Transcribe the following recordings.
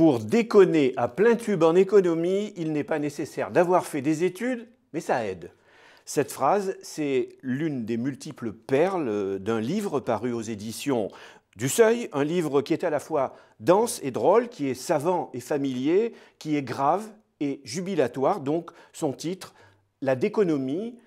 Pour déconner à plein tube en économie, il n'est pas nécessaire d'avoir fait des études, mais ça aide. Cette phrase, c'est l'une des multiples perles d'un livre paru aux éditions du Seuil, un livre qui est à la fois dense et drôle, qui est savant et familier, qui est grave et jubilatoire, donc son titre, La déconomie,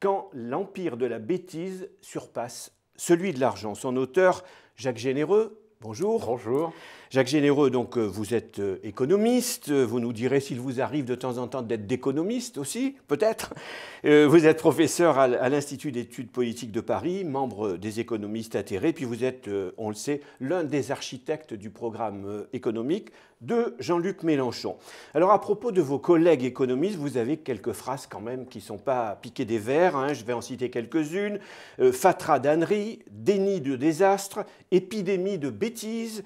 quand l'empire de la bêtise surpasse celui de l'argent. Son auteur, Jacques Généreux, Bonjour. Bonjour. Jacques Généreux, donc euh, vous êtes euh, économiste, euh, vous nous direz s'il vous arrive de temps en temps d'être d'économiste aussi, peut-être. Vous êtes professeur à l'Institut d'études politiques de Paris, membre des économistes atterrés, puis vous êtes, on le sait, l'un des architectes du programme économique de Jean-Luc Mélenchon. Alors à propos de vos collègues économistes, vous avez quelques phrases quand même qui ne sont pas piquées des vers. Hein. je vais en citer quelques-unes. Euh, fatra d'ânerie, déni de désastre, épidémie de bêtises.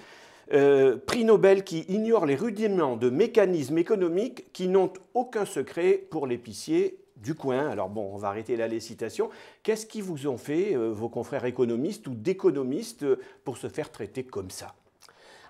Euh, prix Nobel qui ignore les rudiments de mécanismes économiques qui n'ont aucun secret pour l'épicier du coin. Alors bon, on va arrêter là les citations. Qu'est-ce qui vous ont fait euh, vos confrères économistes ou d'économistes pour se faire traiter comme ça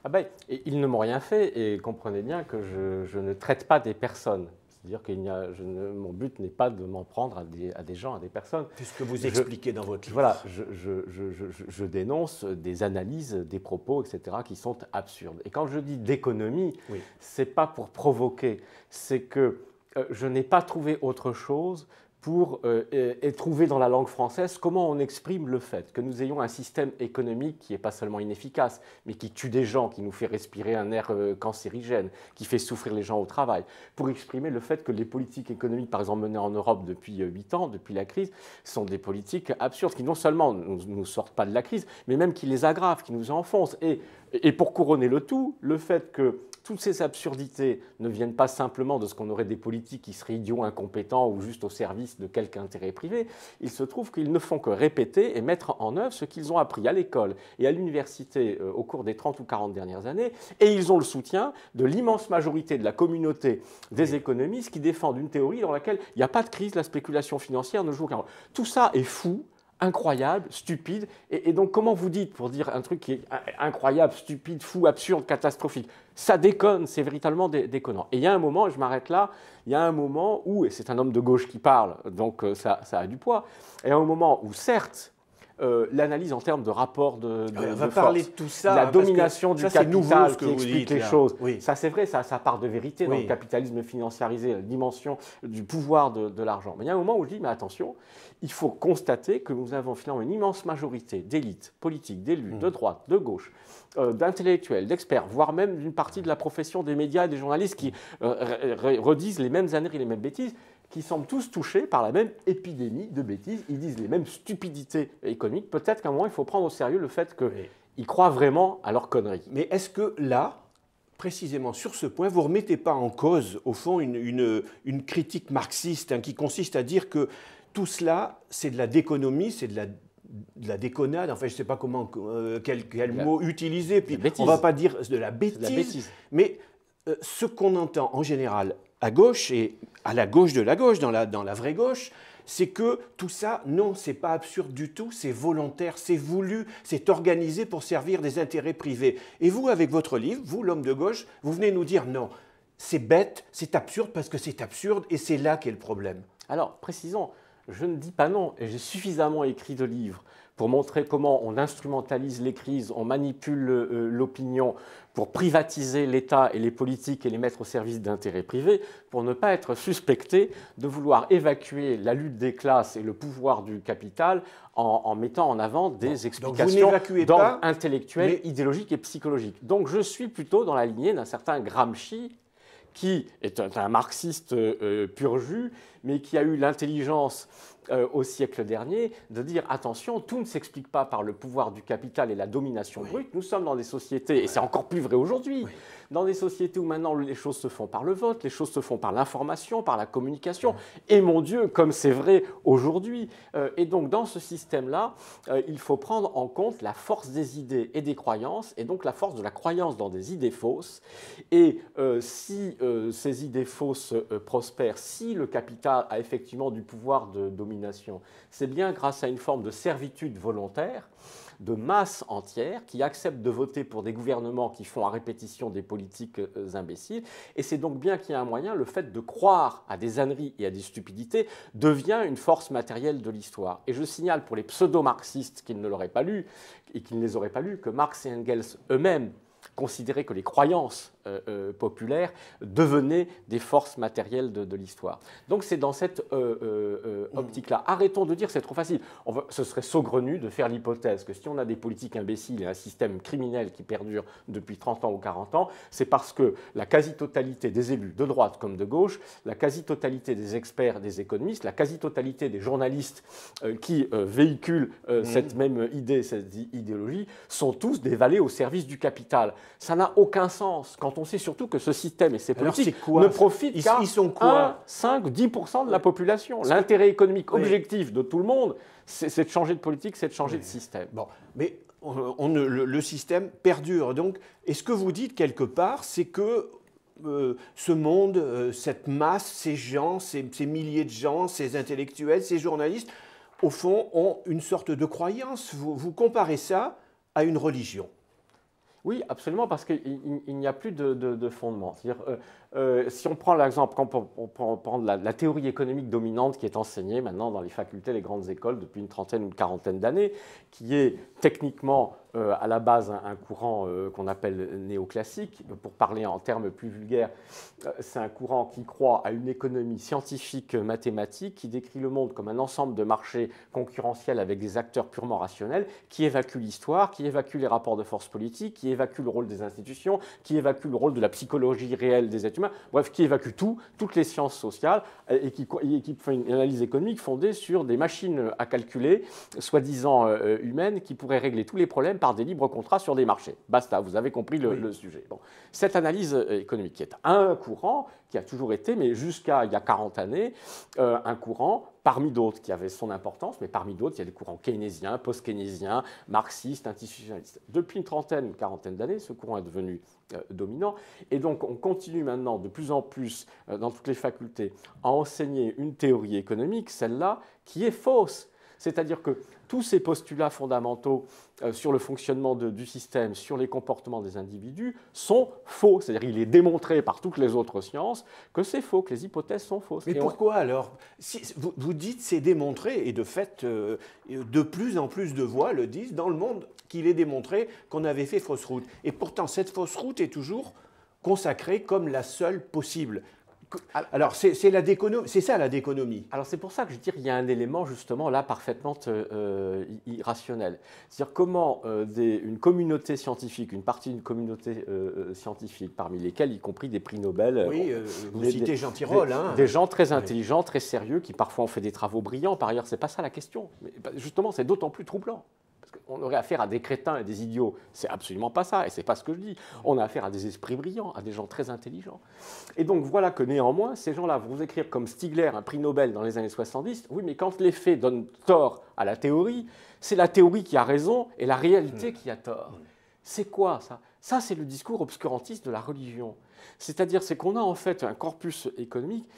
ah ben, ils ne m'ont rien fait et comprenez bien que je, ne traite pas des personnes. C'est-à-dire que mon but n'est pas de m'en prendre à des, gens, à des personnes. Puisque vous expliquez dans votre livre. Voilà, je, dénonce des analyses, des propos, etc., qui sont absurdes. Et quand je dis d'économie, c'est pas pour provoquer, c'est que euh, je n'ai pas trouvé autre chose pour euh, trouver dans la langue française comment on exprime le fait que nous ayons un système économique qui n'est pas seulement inefficace, mais qui tue des gens, qui nous fait respirer un air euh, cancérigène, qui fait souffrir les gens au travail, pour exprimer le fait que les politiques économiques, par exemple, menées en Europe depuis euh, huit ans, depuis la crise, sont des politiques absurdes, qui non seulement ne nous, sortent pas de la crise, mais même qui les aggravent, qui nous enfoncent. Et, et pour couronner le tout, le fait que toutes ces absurdités ne viennent pas simplement de ce qu'on aurait des politiques qui seraient idiots, incompétents ou juste au service de quelque intérêt privé, il se trouve qu'ils ne font que répéter et mettre en œuvre ce qu'ils ont appris à l'école et à l'université euh, au cours des 30 ou 40 dernières années, et ils ont le soutien de l'immense majorité de la communauté des économistes qui défendent une théorie dans laquelle il n'y a pas de crise, la spéculation financière ne joue qu'un rôle. Tout ça est fou, incroyable, stupide. Et, donc, comment vous dites pour dire un truc qui est incroyable, stupide, fou, absurde, catastrophique Ça déconne, c'est véritablement déconnant. Et il y a un moment, je m'arrête là, il y a un moment où, et c'est un homme de gauche qui parle, donc euh, ça, ça a du poids, il y a un moment où, certes, euh, l'analyse en termes de rapport de, on va parler de tout ça. La domination du capital qui explique les choses. Oui. Ça, c'est vrai, ça, ça part de vérité dans le capitalisme financiarisé, la dimension du pouvoir de, l'argent. Mais il y a un moment où je dis, mais attention, il faut constater que nous avons finalement une immense majorité d'élites politiques, d'élus, de hmm. droite, de gauche, euh, d'intellectuels, d'experts, voire même d'une partie de la profession des médias et des journalistes qui euh, redisent les mêmes années et les mêmes bêtises qui semblent tous touchés par la même épidémie de bêtises. Ils disent les mêmes stupidités économiques. Peut-être qu'à un moment, il faut prendre au sérieux le fait qu'ils croient vraiment à leur conneries. Mais est-ce que là, précisément sur ce point, vous ne remettez pas en cause, au fond, une, une, critique marxiste hein, qui consiste à dire que tout cela, c'est de la déconomie, c'est de la de la déconnade, enfin je ne sais pas comment, euh, quel, mot utiliser, puis on ne va pas dire de la bêtise, mais euh, ce qu'on entend en général à gauche et à la gauche de la gauche, dans la, vraie gauche, c'est que tout ça, non, c'est pas absurde du tout, c'est volontaire, c'est voulu, c'est organisé pour servir des intérêts privés. Et vous, avec votre livre, vous, l'homme de gauche, vous venez nous dire non, c'est bête, c'est absurde parce que c'est absurde et c'est là qu'est le problème. Alors, précisons, je ne dis pas non j'ai suffisamment écrit de livres pour montrer comment on instrumentalise les crises, on manipule euh, l'opinion pour privatiser l'État et les politiques et les mettre au service d'intérêts privés, pour ne pas être suspecté de vouloir évacuer la lutte des classes et le pouvoir du capital en, mettant en avant des explications intellectuelles, intellectuel, idéologique et psychologiques. Donc je suis plutôt dans la lignée d'un certain Gramsci qui est un, marxiste euh, euh, pur jus, mais qui a eu l'intelligence euh, au siècle dernier de dire attention, tout ne s'explique pas par le pouvoir du capital et la domination brute. Nous sommes dans des sociétés, et c'est encore plus vrai aujourd'hui, dans des sociétés où maintenant les choses se font par le vote, les choses se font par l'information, par la communication, et mon Dieu, comme c'est vrai aujourd'hui. Euh, et donc dans ce système-là, euh, il faut prendre en compte la force des idées et des croyances, et donc la force de la croyance dans des idées fausses. Et si ces idées fausses prospèrent, si le capital a effectivement du pouvoir de domination, c'est bien grâce à une forme de servitude volontaire de masse entière qui accepte de voter pour des gouvernements qui font à répétition des politiques euh, imbéciles. Et c'est donc bien qu'il y a un moyen, le fait de croire à des âneries et à des stupidités devient une force matérielle de l'histoire. Et je signale pour les pseudo-marxistes qui ne l'auraient pas lu et qui ne les auraient pas lu que Marx et Engels eux-mêmes considéraient que les croyances euh, euh, populaire populaires devenaient des forces matérielles de, l'histoire. Donc c'est dans cette euh, optique-là. Arrêtons de dire c'est trop facile. On ce serait saugrenu de faire l'hypothèse que si on a des politiques imbéciles et un système criminel qui perdure depuis 30 ans ou 40 ans, c'est parce que la quasi-totalité des élus, de droite comme de gauche, la quasi-totalité des experts, des économistes, la quasi-totalité des journalistes qui véhiculent mmh. cette même idée, cette idéologie, sont tous des au service du capital. Ça n'a aucun sens. Quand on sait surtout que ce système et ces politiques ne profitent qu'à 1, 5, 10% de la population. L'intérêt économique objectif de tout le monde, c'est de changer de politique, c'est de changer de système. mais le, système perdure. Donc, est ce que vous dites quelque part, c'est que euh, ce monde, euh, cette masse, ces gens, ces, milliers de gens, ces intellectuels, ces journalistes, au fond, ont une sorte de croyance. vous comparez ça à une religion. Oui, absolument, parce qu'il n'y a plus de, fondement. Euh, euh, si on prend l'exemple, quand on, prend la, théorie économique dominante qui est enseignée maintenant dans les facultés, les grandes écoles depuis une trentaine ou une quarantaine d'années, qui est techniquement euh, à la base un, courant euh, qu'on appelle néoclassique, pour parler en termes plus vulgaires, c'est un courant qui croit à une économie scientifique mathématique, qui décrit le monde comme un ensemble de marchés concurrentiels avec des acteurs purement rationnels, qui évacue l'histoire, qui évacue les rapports de force politique, qui évacue le rôle des institutions, qui évacue le rôle de la psychologie réelle des êtres bref, qui évacue tout, toutes les sciences sociales, et qui, qui fait une analyse économique fondée sur des machines à calculer, soi-disant euh, euh, humaines, qui pourraient régler tous les problèmes par des libres contrats sur des marchés. Basta, vous avez compris le, sujet. Bon. Cette analyse euh, économique qui est un courant, qui a toujours été, mais jusqu'à il y a 40 années, un courant parmi d'autres qui avait son importance, mais parmi d'autres, il y a des courants keynésiens, post-keynésiens, marxistes, institutionnalistes. Depuis une trentaine, une quarantaine d'années, ce courant est devenu euh, dominant. Et donc, on continue maintenant de plus en plus euh, dans toutes les facultés à enseigner une théorie économique, celle-là, qui est fausse. C'est-à-dire que tous ces postulats fondamentaux euh, sur le fonctionnement du système, sur les comportements des individus, sont faux. C'est-à-dire il est démontré par toutes les autres sciences que c'est faux, que les hypothèses sont fausses. Mais pourquoi alors vous, dites c'est démontré, et de fait, euh, de plus en plus de voix le disent dans le monde qu'il est démontré qu'on avait fait fausse route. Et pourtant, cette fausse route est toujours consacrée comme la seule possible. Alors, c'est c'est ça la déconomie. Alors, c'est pour ça que je dis qu'il y a un élément justement là parfaitement euh, euh, irrationnel. C'est-à-dire comment euh, une communauté scientifique, une partie d'une communauté scientifique, parmi lesquelles y compris des prix Nobel. Oui, vous citez Jean Tirole. Hein. Des, gens très intelligents, très sérieux, qui parfois ont fait des travaux brillants. Par ailleurs, c'est pas ça la question. Bah, justement, c'est d'autant plus troublant on aurait affaire à des crétins et des idiots. C'est absolument pas ça, et c'est pas ce que je dis. On a affaire à des esprits brillants, à des gens très intelligents. Et donc voilà que néanmoins, ces gens-là vont vous écrire comme Stigler, un prix Nobel dans les années 70. Oui, mais quand les faits donnent tort à la théorie, c'est la théorie qui a raison et la réalité hmm. qui a tort. C'est quoi ça Ça, c'est le discours obscurantiste de la religion. C'est-à-dire, c'est qu'on a en fait un corpus économique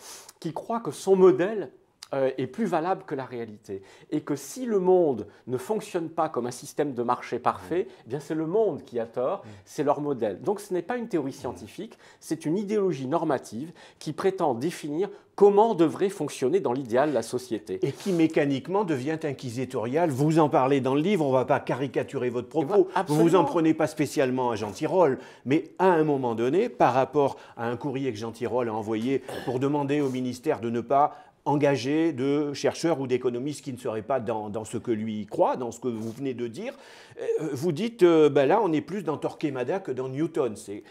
qui croit que son modèle euh, est plus valable que la réalité. Et que si le monde ne fonctionne pas comme un système de marché parfait, eh bien c'est le monde qui a tort, c'est leur modèle. Donc ce n'est pas une théorie scientifique, c'est une idéologie normative qui prétend définir comment devrait fonctionner dans l'idéal la société. Et qui mécaniquement devient inquisitorial. Vous en parlez dans le livre, on ne va pas caricaturer votre eh ben, propos. vous vous en prenez pas spécialement à Jean Tirole, mais à un moment donné, par rapport à un courrier que Jean Tirole a envoyé pour demander au ministère de ne pas engagé de chercheurs ou d'économistes qui ne seraient pas dans, ce que lui croit, dans ce que vous venez de dire, euh, vous dites, euh, ben là, on est plus dans Torquemada que dans Newton. C'est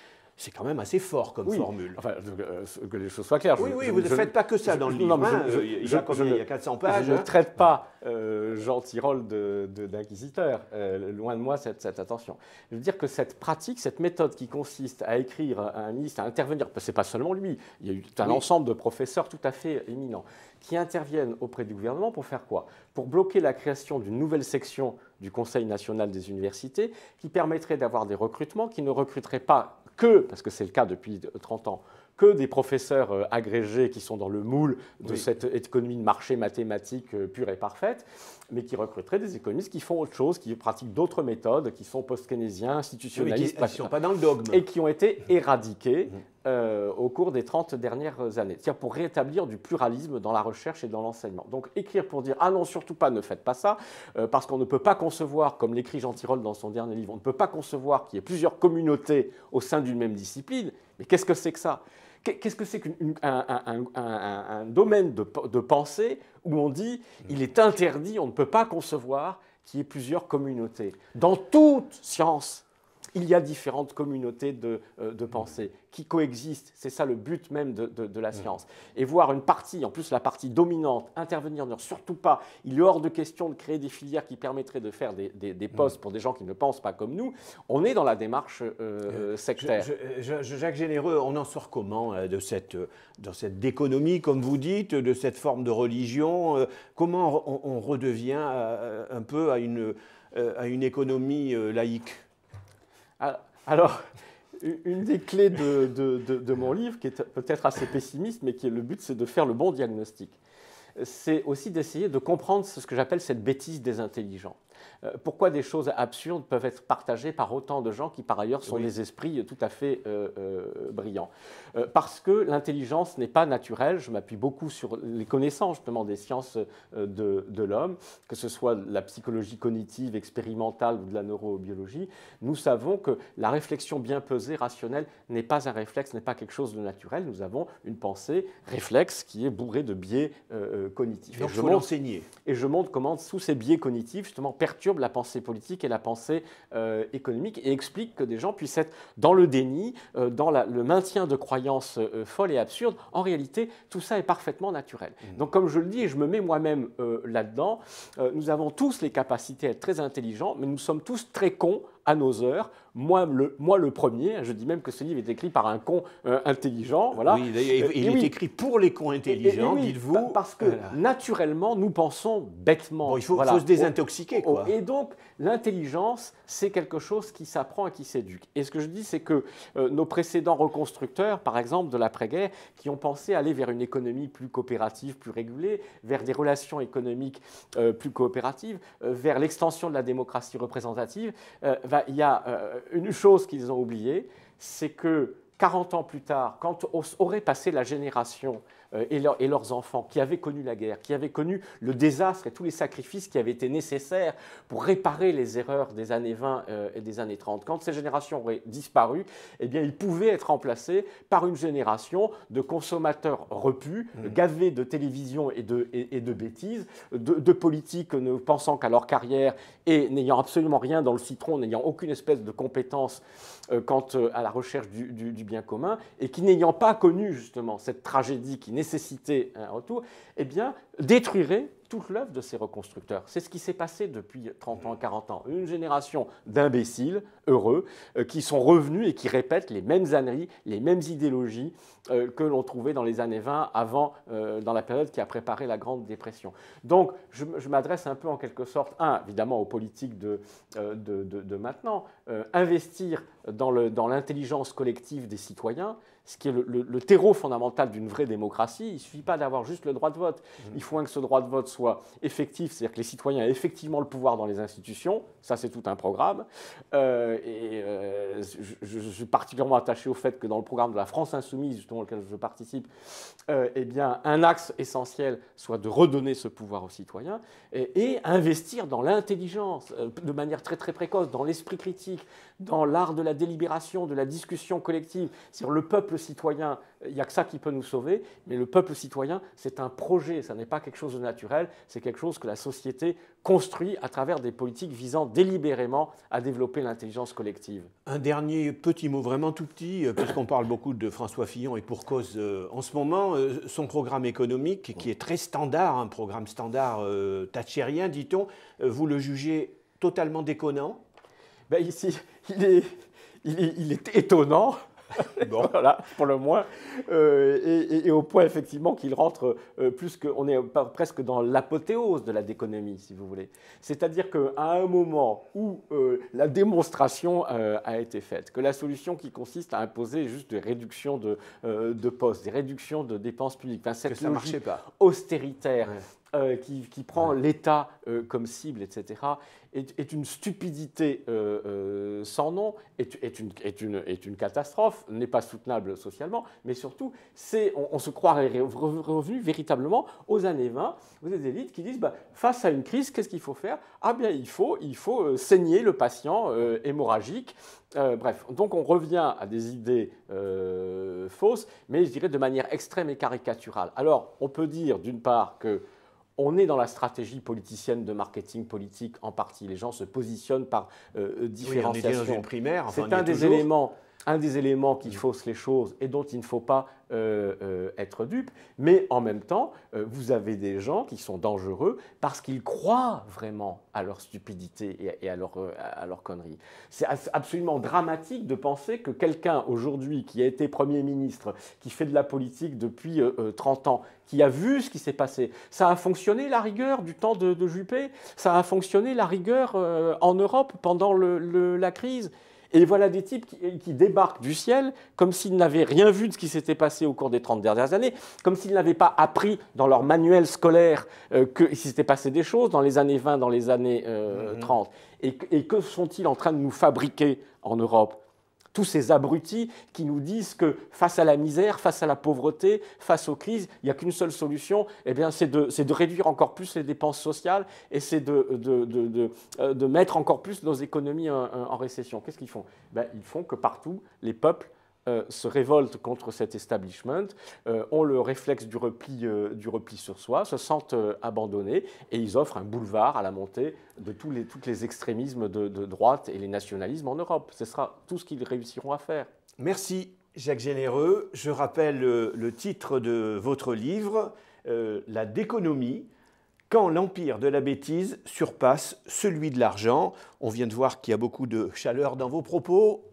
c'est quand même assez fort comme formule. Enfin, euh, que les choses soient claires. Oui, oui, vous ne faites pas que ça dans le livre. Hein. il, y a, 400 pages. Je ne hein. traite pas euh, Jean Tirole d'inquisiteur. De, euh, loin de moi cette, cette, attention. Je veux dire que cette pratique, cette méthode qui consiste à écrire à un ministre, à intervenir, que ce n'est pas seulement lui, il y a eu un ensemble de professeurs tout à fait éminents qui interviennent auprès du gouvernement pour faire quoi Pour bloquer la création d'une nouvelle section du Conseil national des universités qui permettrait d'avoir des recrutements qui ne recruteraient pas que, parce que c'est le cas depuis 30 euh, ans, que des professeurs euh, agrégés qui sont dans le moule de cette économie de marché mathématique euh, pure et parfaite, mais qui recruteraient des économistes qui font autre chose, qui pratiquent d'autres méthodes, qui sont post-keynésiens, institutionnalistes, qui, sont pas dans le dogme. et qui ont été éradiqués mmh. Euh, au cours des 30 dernières années, c'est-à-dire pour rétablir du pluralisme dans la recherche et dans l'enseignement. Donc écrire pour dire ⁇ Ah non, surtout pas, ne faites pas ça euh, parce qu'on ne peut pas concevoir, comme l'écrit Jean Tirole dans son dernier livre, on ne peut pas concevoir qu'il y ait plusieurs communautés au sein d'une même discipline. Mais qu'est-ce que c'est que ça Qu'est-ce que c'est qu'un domaine de pensée où on dit ⁇ Il est interdit, on ne peut pas concevoir qu'il y ait plusieurs communautés ⁇ Dans toute science il y a différentes communautés euh, de, pensée qui coexistent. C'est ça le but même de, la mm. science. Et voir une partie, en plus la partie dominante, intervenir, ne surtout pas. Il est hors de question de créer des filières qui permettraient de faire des, mm. postes pour des gens qui ne pensent pas comme nous. On est dans la démarche euh, euh, sectaire. Jacques Généreux, on en sort comment de cette, dans cette déconomie comme vous dites, de cette forme de religion Comment on, redevient un peu à une, à une économie laïque ah, alors, une des clés de, mon livre, qui est peut-être assez pessimiste, mais qui est le but, c'est de faire le bon diagnostic. C'est aussi d'essayer de comprendre ce que j'appelle cette bêtise des intelligents. Euh, pourquoi des choses absurdes peuvent être partagées par autant de gens qui par ailleurs sont des esprits tout à fait euh, euh, brillants Parce que l'intelligence n'est pas naturelle, je m'appuie beaucoup sur les connaissances justement des sciences de, l'homme, que ce soit la psychologie cognitive, expérimentale ou de la neurobiologie, nous savons que la réflexion bien pesée, rationnelle, n'est pas un réflexe, n'est pas quelque chose de naturel, nous avons une pensée réflexe qui est bourrée de biais cognitifs. et, je montre, et je montre comment sous ces biais cognitifs, justement, perturbe la pensée politique et la pensée euh, économique et explique que des gens puissent être dans le déni, euh, dans le maintien de croyances euh, folles et absurdes. En réalité, tout ça est parfaitement naturel. Mm. Donc comme je le dis, et je me mets moi-même là-dedans, nous avons tous les capacités à être très intelligents, mais nous sommes tous très cons à nos heures. Moi le, moi, le premier, je dis même que ce livre est écrit par un con euh, intelligent. Voilà. Oui, euh, il est écrit pour les cons intelligents, dites-vous. Parce que naturellement, nous pensons bêtement. il faut, se désintoxiquer. Et donc, l'intelligence, c'est quelque chose qui s'apprend et qui s'éduque. Et ce que je dis, c'est que euh, nos précédents reconstructeurs, par exemple de l'après-guerre, qui ont pensé aller vers une économie plus coopérative, plus régulée, vers des relations économiques plus coopératives, vers l'extension de la démocratie représentative, il y a euh, une chose qu'ils ont oubliée, c'est que 40 ans plus tard, quand aurait passé la génération euh, et, leurs enfants qui avaient connu la guerre, qui avaient connu le désastre et tous les sacrifices qui avaient été nécessaires pour réparer les erreurs des années 20 euh, et des années 30. Quand ces générations auraient disparu, eh bien, ils pouvaient être remplacés par une génération de consommateurs repus, mmh. gavés de télévision et de, et, de bêtises, de, de politiques ne pensant qu'à leur carrière et n'ayant absolument rien dans le citron, n'ayant aucune espèce de compétence euh, quant à la recherche du, du, bien commun, et qui n'ayant pas connu justement cette tragédie qui nécessité un retour, eh bien, détruirait toute l'œuvre de ces reconstructeurs. C'est ce qui s'est passé depuis 30 ans, 40 ans. Une génération d'imbéciles heureux euh, qui sont revenus et qui répètent les mêmes âneries, les mêmes idéologies euh, que l'on trouvait dans les années 20 avant, euh, dans la période qui a préparé la Grande Dépression. Donc, je, m'adresse un peu en quelque sorte, un, évidemment aux politiques de, de, de, de maintenant, investir dans l'intelligence collective des citoyens, ce qui est le, terreau fondamental d'une vraie démocratie. Il ne suffit pas d'avoir juste le droit de vote. Mmh. Il faut que ce droit de vote soit effectif, c'est-à-dire que les citoyens aient effectivement le pouvoir dans les institutions. Ça, c'est tout un programme. Euh, et euh, je, suis particulièrement attaché au fait que dans le programme de la France insoumise, justement auquel je participe, euh, eh bien, un axe essentiel soit de redonner ce pouvoir aux citoyens et, et investir dans l'intelligence euh, de manière très très précoce, dans l'esprit critique, dans l'art de la délibération, de la discussion collective. sur le peuple citoyen, euh, il n'y a que ça qui peut nous sauver, mais le peuple citoyen, c'est un projet, ça n'est pas quelque chose de naturel, c'est quelque chose que la société construit à travers des politiques visant délibérément à développer l'intelligence collective. Un dernier petit mot, vraiment tout petit, euh, puisqu'on parle beaucoup de François Fillon et pour cause euh, en ce moment, son programme économique, qui est très standard, un programme standard tachérien dit-on, vous le jugez totalement déconnant ben ici, il est, il, est étonnant. voilà, pour le moins. Euh, et, au point, effectivement, qu'il rentre euh, plus que. On est presque dans l'apothéose de la déconomie, si vous voulez. C'est-à-dire qu'à un moment où euh, la démonstration a été faite, que la solution qui consiste à imposer juste des réductions de, de postes, des réductions de dépenses publiques, enfin, cette ça logique marchait pas. austéritaire. Euh, qui, prend l'État euh, comme cible, etc., est, une stupidité euh, sans nom, est, une, catastrophe, n'est pas soutenable socialement, mais surtout, c'est, on, se croirait revenu véritablement aux années 20, aux élites qui disent, bah, face à une crise, qu'est-ce qu'il faut faire Ah bien, il faut, il faut saigner le patient hémorragique. bref, donc on revient à des idées fausses, mais je dirais de manière extrême et caricaturale. Alors, on peut dire d'une part que on est dans la stratégie politicienne de marketing politique en partie. Les gens se positionnent par différenciation. Euh, on est primaire. c'est un des éléments un des éléments qui mm. fausse les choses et dont il ne faut pas euh, euh, être dupe, mais en même temps, euh, vous avez des gens qui sont dangereux parce qu'ils croient vraiment à leur stupidité et, à, leur, à connerie. C'est absolument dramatique de penser que quelqu'un aujourd'hui qui a été Premier ministre, qui fait de la politique depuis 30 ans, qui a vu ce qui s'est passé, ça a fonctionné la rigueur du temps de, Juppé, ça a fonctionné la rigueur en Europe pendant la crise. Et voilà des types qui, débarquent du ciel comme s'ils n'avaient rien vu de ce qui s'était passé au cours des 30 dernières années, comme s'ils n'avaient pas appris dans leur manuel scolaire euh, qu'il s'était passé des choses dans les années 20, dans les années 30. Euh, mhm. et que sont-ils en train de nous fabriquer en Europe tous ces abrutis qui nous disent que face à la misère, face à la pauvreté, face aux crises, il n'y a qu'une seule solution, eh bien, c'est de, réduire encore plus les dépenses sociales et c'est de, euh, mettre encore plus nos économies en, récession. Qu'est-ce qu'ils font ben, Ils font que partout, les peuples euh, se révoltent contre cet establishment, euh, ont le réflexe euh, du repli, sur soi, se sentent abandonnés et ils offrent un boulevard à la montée de tous les, les extrémismes de, de droite et les nationalismes en Europe. Ce sera tout ce qu'ils réussiront à faire. Merci Jacques Généreux. Je rappelle le titre de votre livre, La déconomie quand l'empire de la bêtise surpasse celui de l'argent. On vient de voir qu'il y a beaucoup de chaleur dans vos propos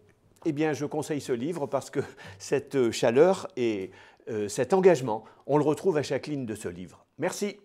eh bien, je conseille ce livre parce que cette euh, chaleur et euh, cet engagement, on le retrouve à chaque ligne de ce livre. Merci.